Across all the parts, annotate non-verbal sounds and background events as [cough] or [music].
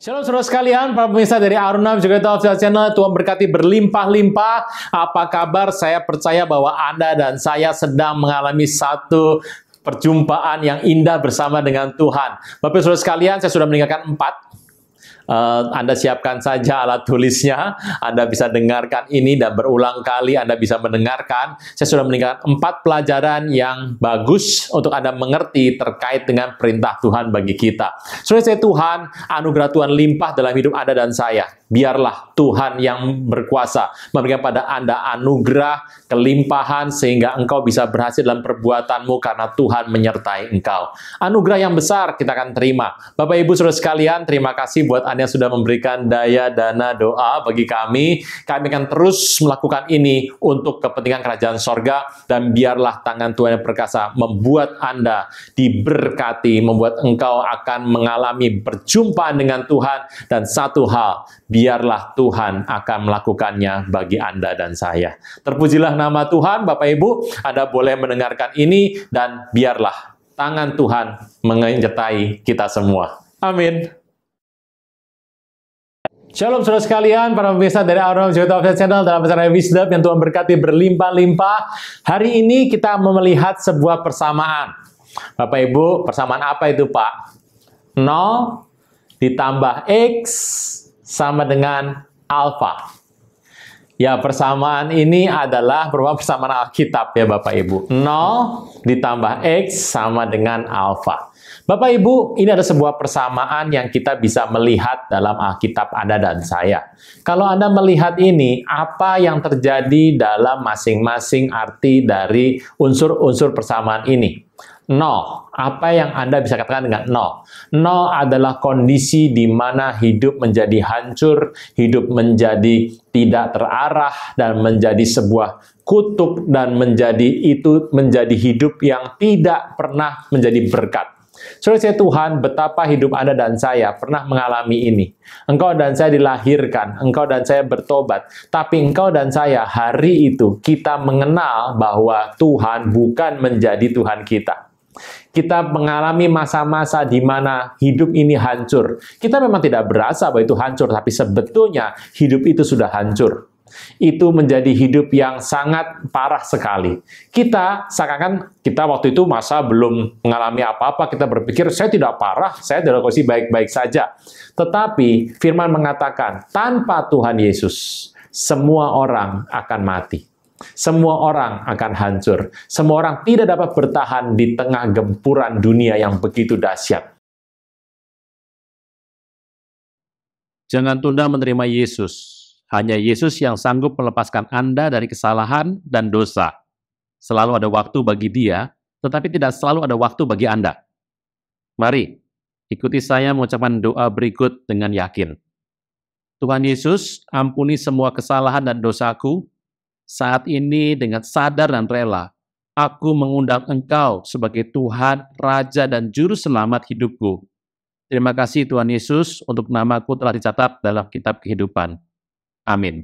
Shalom saudara sekalian, para pemirsa dari Aruna juga Official Channel, Tuhan berkati berlimpah-limpah. Apa kabar? Saya percaya bahwa Anda dan saya sedang mengalami satu perjumpaan yang indah bersama dengan Tuhan. Bapak saudara sekalian, saya sudah meninggalkan empat uh, Anda siapkan saja alat tulisnya, Anda bisa dengarkan ini dan berulang kali Anda bisa mendengarkan. Saya sudah meninggalkan empat pelajaran yang bagus untuk Anda mengerti terkait dengan perintah Tuhan bagi kita. Sudah saya Tuhan, anugerah Tuhan limpah dalam hidup Anda dan saya. Biarlah Tuhan yang berkuasa memberikan pada Anda anugerah, kelimpahan, sehingga engkau bisa berhasil dalam perbuatanmu karena Tuhan menyertai engkau. Anugerah yang besar kita akan terima. Bapak, Ibu, Saudara sekalian, terima kasih buat Anda yang sudah memberikan daya, dana, doa bagi kami. Kami akan terus melakukan ini untuk kepentingan kerajaan sorga dan biarlah tangan Tuhan yang perkasa membuat Anda diberkati, membuat engkau akan mengalami perjumpaan dengan Tuhan dan satu hal, biarlah Tuhan akan melakukannya bagi Anda dan saya. Terpujilah nama Tuhan, Bapak Ibu, Anda boleh mendengarkan ini dan biarlah tangan Tuhan mengejutai kita semua. Amin. Shalom saudara sekalian, para pemirsa dari Aurum jawa Offset Channel dalam acara Wisdom yang Tuhan berkati berlimpah-limpah. Hari ini kita melihat sebuah persamaan. Bapak Ibu, persamaan apa itu Pak? 0 ditambah X sama dengan alfa. Ya, persamaan ini adalah berupa persamaan Alkitab ya Bapak Ibu. 0 ditambah X sama dengan alfa. Bapak Ibu, ini ada sebuah persamaan yang kita bisa melihat dalam Alkitab Anda dan saya. Kalau Anda melihat ini, apa yang terjadi dalam masing-masing arti dari unsur-unsur persamaan ini? No, Apa yang Anda bisa katakan dengan no? Nol adalah kondisi di mana hidup menjadi hancur, hidup menjadi tidak terarah dan menjadi sebuah kutub dan menjadi itu menjadi hidup yang tidak pernah menjadi berkat. Saudara Tuhan, betapa hidup Anda dan saya pernah mengalami ini. Engkau dan saya dilahirkan, engkau dan saya bertobat, tapi engkau dan saya hari itu kita mengenal bahwa Tuhan bukan menjadi Tuhan kita. Kita mengalami masa-masa di mana hidup ini hancur. Kita memang tidak berasa bahwa itu hancur, tapi sebetulnya hidup itu sudah hancur. Itu menjadi hidup yang sangat parah sekali. Kita, seakan-akan kita waktu itu masa belum mengalami apa-apa, kita berpikir, saya tidak parah, saya dalam kondisi baik-baik saja. Tetapi firman mengatakan, tanpa Tuhan Yesus, semua orang akan mati. Semua orang akan hancur. Semua orang tidak dapat bertahan di tengah gempuran dunia yang begitu dahsyat. Jangan tunda menerima Yesus hanya Yesus yang sanggup melepaskan Anda dari kesalahan dan dosa. Selalu ada waktu bagi Dia, tetapi tidak selalu ada waktu bagi Anda. Mari, ikuti saya mengucapkan doa berikut dengan yakin. Tuhan Yesus, ampuni semua kesalahan dan dosaku. Saat ini dengan sadar dan rela, aku mengundang Engkau sebagai Tuhan, Raja, dan Juru Selamat hidupku. Terima kasih Tuhan Yesus untuk namaku telah dicatat dalam kitab kehidupan. Amin.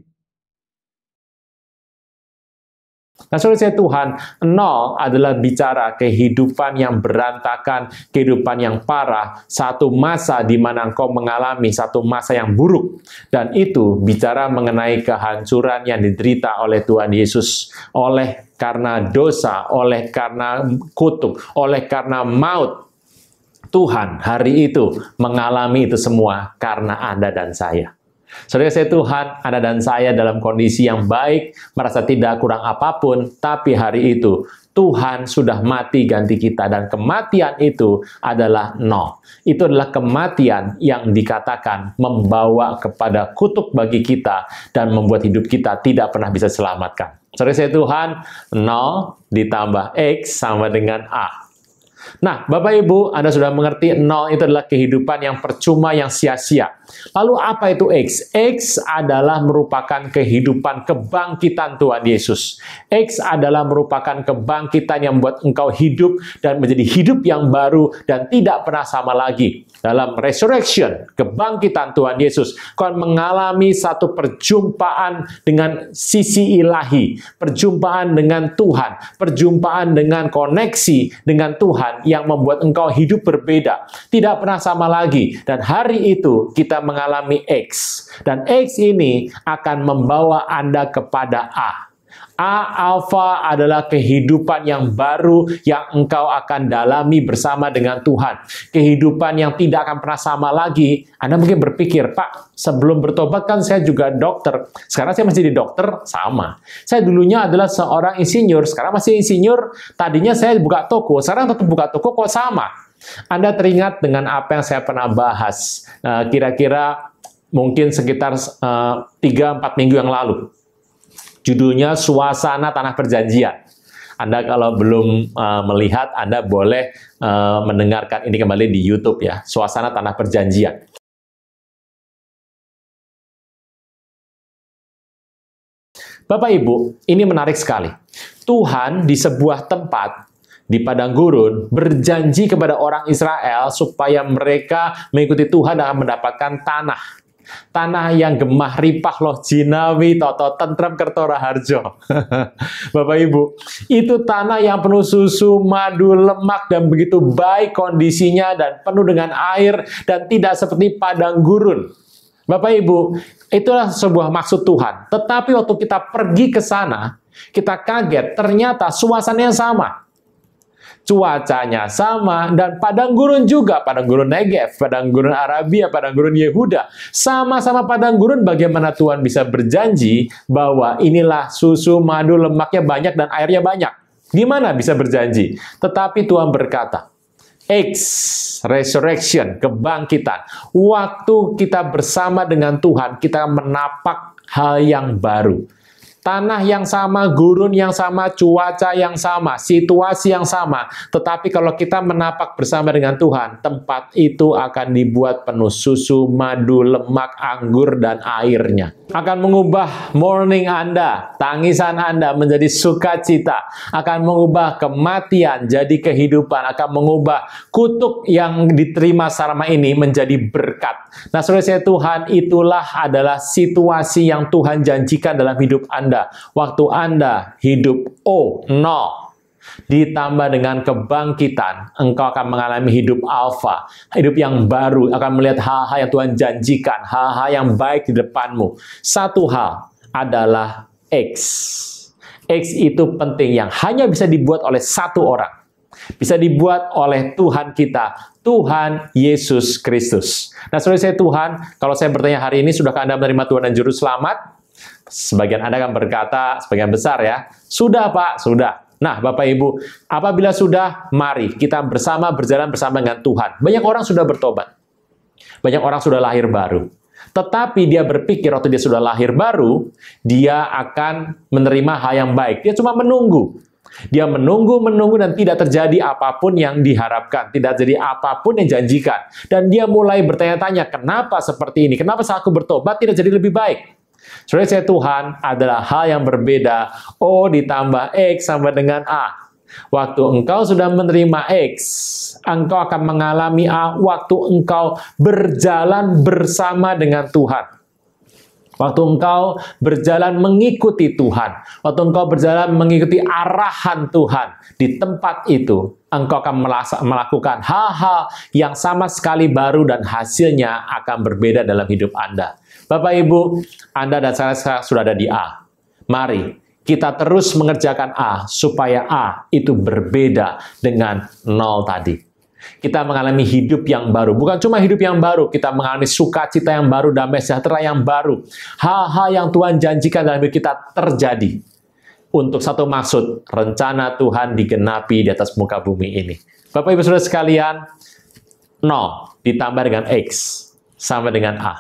Nah, saudara saya Tuhan, nol adalah bicara kehidupan yang berantakan, kehidupan yang parah, satu masa di mana engkau mengalami satu masa yang buruk. Dan itu bicara mengenai kehancuran yang diderita oleh Tuhan Yesus, oleh karena dosa, oleh karena kutuk, oleh karena maut. Tuhan hari itu mengalami itu semua karena Anda dan saya. Saudara saya Tuhan, Anda dan saya dalam kondisi yang baik, merasa tidak kurang apapun, tapi hari itu Tuhan sudah mati ganti kita dan kematian itu adalah nol. Itu adalah kematian yang dikatakan membawa kepada kutuk bagi kita dan membuat hidup kita tidak pernah bisa selamatkan. Saudara saya Tuhan, nol ditambah X sama dengan A. Nah, Bapak Ibu, Anda sudah mengerti nol itu adalah kehidupan yang percuma, yang sia-sia. Lalu apa itu X? X adalah merupakan kehidupan kebangkitan Tuhan Yesus. X adalah merupakan kebangkitan yang membuat engkau hidup dan menjadi hidup yang baru dan tidak pernah sama lagi dalam resurrection, kebangkitan Tuhan Yesus, kau mengalami satu perjumpaan dengan sisi ilahi, perjumpaan dengan Tuhan, perjumpaan dengan koneksi dengan Tuhan yang membuat engkau hidup berbeda, tidak pernah sama lagi. Dan hari itu kita mengalami X, dan X ini akan membawa Anda kepada A. A Alpha adalah kehidupan yang baru yang engkau akan dalami bersama dengan Tuhan. Kehidupan yang tidak akan pernah sama lagi. Anda mungkin berpikir, Pak, sebelum bertobat kan saya juga dokter. Sekarang saya masih di dokter, sama. Saya dulunya adalah seorang insinyur, sekarang masih insinyur. Tadinya saya buka toko, sekarang tetap buka toko kok sama. Anda teringat dengan apa yang saya pernah bahas, eh, kira-kira mungkin sekitar uh, eh, 3-4 minggu yang lalu Judulnya Suasana Tanah Perjanjian. Anda kalau belum uh, melihat, Anda boleh uh, mendengarkan ini kembali di YouTube ya, Suasana Tanah Perjanjian. Bapak Ibu, ini menarik sekali. Tuhan di sebuah tempat di padang gurun berjanji kepada orang Israel supaya mereka mengikuti Tuhan dan mendapatkan tanah Tanah yang gemah ripah loh jinawi toto tentrem Kertora Harjo, [laughs] Bapak Ibu, itu tanah yang penuh susu, madu, lemak dan begitu baik kondisinya dan penuh dengan air dan tidak seperti padang gurun. Bapak Ibu, itulah sebuah maksud Tuhan. Tetapi waktu kita pergi ke sana, kita kaget ternyata suasananya sama cuacanya sama, dan padang gurun juga, padang gurun Negev, padang gurun Arabia, padang gurun Yehuda, sama-sama padang gurun bagaimana Tuhan bisa berjanji bahwa inilah susu, madu, lemaknya banyak dan airnya banyak. Gimana bisa berjanji? Tetapi Tuhan berkata, X, resurrection, kebangkitan. Waktu kita bersama dengan Tuhan, kita menapak hal yang baru. Tanah yang sama, gurun yang sama, cuaca yang sama, situasi yang sama. Tetapi kalau kita menapak bersama dengan Tuhan, tempat itu akan dibuat penuh susu, madu, lemak, anggur, dan airnya akan mengubah morning Anda, tangisan Anda menjadi sukacita, akan mengubah kematian jadi kehidupan, akan mengubah kutuk yang diterima sarma ini menjadi berkat. Nah, saudara saya Tuhan, itulah adalah situasi yang Tuhan janjikan dalam hidup Anda. Waktu Anda hidup oh no ditambah dengan kebangkitan, engkau akan mengalami hidup alfa, hidup yang baru, akan melihat hal-hal yang Tuhan janjikan, hal-hal yang baik di depanmu. Satu hal adalah X. X itu penting yang hanya bisa dibuat oleh satu orang bisa dibuat oleh Tuhan kita, Tuhan Yesus Kristus. Nah, saudara saya Tuhan, kalau saya bertanya hari ini, sudahkah Anda menerima Tuhan dan Juru Selamat? Sebagian Anda akan berkata, sebagian besar ya, sudah Pak, sudah. Nah, Bapak Ibu, apabila sudah, mari kita bersama berjalan bersama dengan Tuhan. Banyak orang sudah bertobat. Banyak orang sudah lahir baru. Tetapi dia berpikir waktu dia sudah lahir baru, dia akan menerima hal yang baik. Dia cuma menunggu. Dia menunggu, menunggu, dan tidak terjadi apapun yang diharapkan. Tidak jadi apapun yang janjikan. Dan dia mulai bertanya-tanya, kenapa seperti ini? Kenapa saat aku bertobat tidak jadi lebih baik? Saudara Tuhan adalah hal yang berbeda. O ditambah X sama dengan A. Waktu engkau sudah menerima X, engkau akan mengalami A waktu engkau berjalan bersama dengan Tuhan. Waktu engkau berjalan mengikuti Tuhan, waktu engkau berjalan mengikuti arahan Tuhan di tempat itu, engkau akan melakukan hal-hal yang sama sekali baru dan hasilnya akan berbeda dalam hidup Anda. Bapak Ibu, Anda dan saya sudah ada di A. Mari kita terus mengerjakan A supaya A itu berbeda dengan nol tadi. Kita mengalami hidup yang baru, bukan cuma hidup yang baru, kita mengalami sukacita yang baru, damai sejahtera yang baru. Hal-hal yang Tuhan janjikan dalam hidup kita terjadi untuk satu maksud, rencana Tuhan digenapi di atas muka bumi ini. Bapak Ibu Saudara sekalian, 0 ditambah dengan X sama dengan A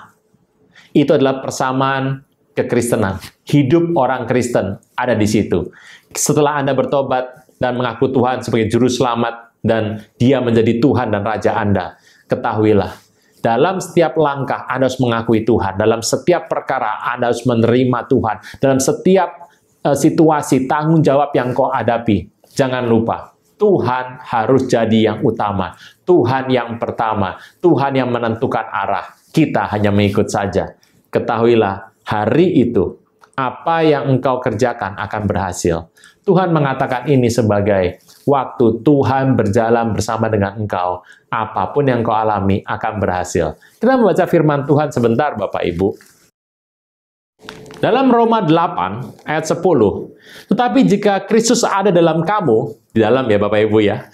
itu adalah persamaan kekristenan. Hidup orang Kristen ada di situ. Setelah Anda bertobat dan mengaku Tuhan sebagai juru selamat dan dia menjadi Tuhan dan Raja Anda, ketahuilah, dalam setiap langkah Anda harus mengakui Tuhan, dalam setiap perkara Anda harus menerima Tuhan, dalam setiap uh, situasi tanggung jawab yang kau hadapi, jangan lupa, Tuhan harus jadi yang utama, Tuhan yang pertama, Tuhan yang menentukan arah, kita hanya mengikut saja. Ketahuilah, hari itu apa yang engkau kerjakan akan berhasil. Tuhan mengatakan ini sebagai waktu Tuhan berjalan bersama dengan engkau. Apapun yang kau alami akan berhasil. Kita membaca firman Tuhan sebentar Bapak Ibu. Dalam Roma 8 ayat 10, tetapi jika Kristus ada dalam kamu, di dalam ya Bapak Ibu ya,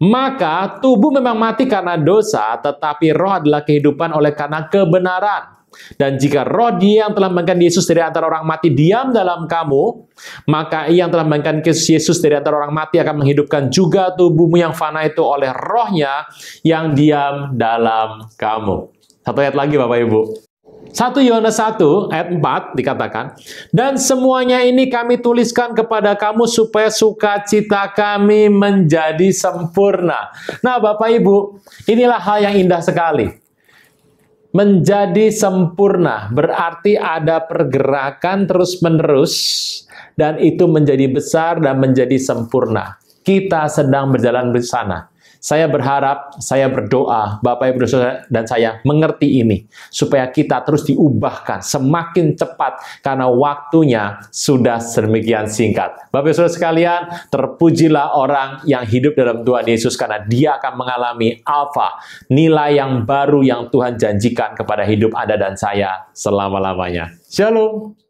maka tubuh memang mati karena dosa, tetapi roh adalah kehidupan oleh karena kebenaran. Dan jika roh dia yang telah membangkitkan Yesus dari antara orang mati diam dalam kamu, maka ia yang telah membangkitkan Yesus dari antara orang mati akan menghidupkan juga tubuhmu yang fana itu oleh rohnya yang diam dalam kamu. Satu ayat lagi Bapak Ibu. 1 Yohanes 1 ayat 4 dikatakan, "Dan semuanya ini kami tuliskan kepada kamu supaya sukacita kami menjadi sempurna." Nah, Bapak Ibu, inilah hal yang indah sekali. Menjadi sempurna berarti ada pergerakan terus-menerus dan itu menjadi besar dan menjadi sempurna. Kita sedang berjalan di sana. Saya berharap, saya berdoa, Bapak Ibu Saudara dan saya mengerti ini supaya kita terus diubahkan semakin cepat karena waktunya sudah sedemikian singkat. Bapak Ibu Saudara sekalian, terpujilah orang yang hidup dalam Tuhan Yesus karena dia akan mengalami alfa, nilai yang baru yang Tuhan janjikan kepada hidup Anda dan saya selama-lamanya. Shalom.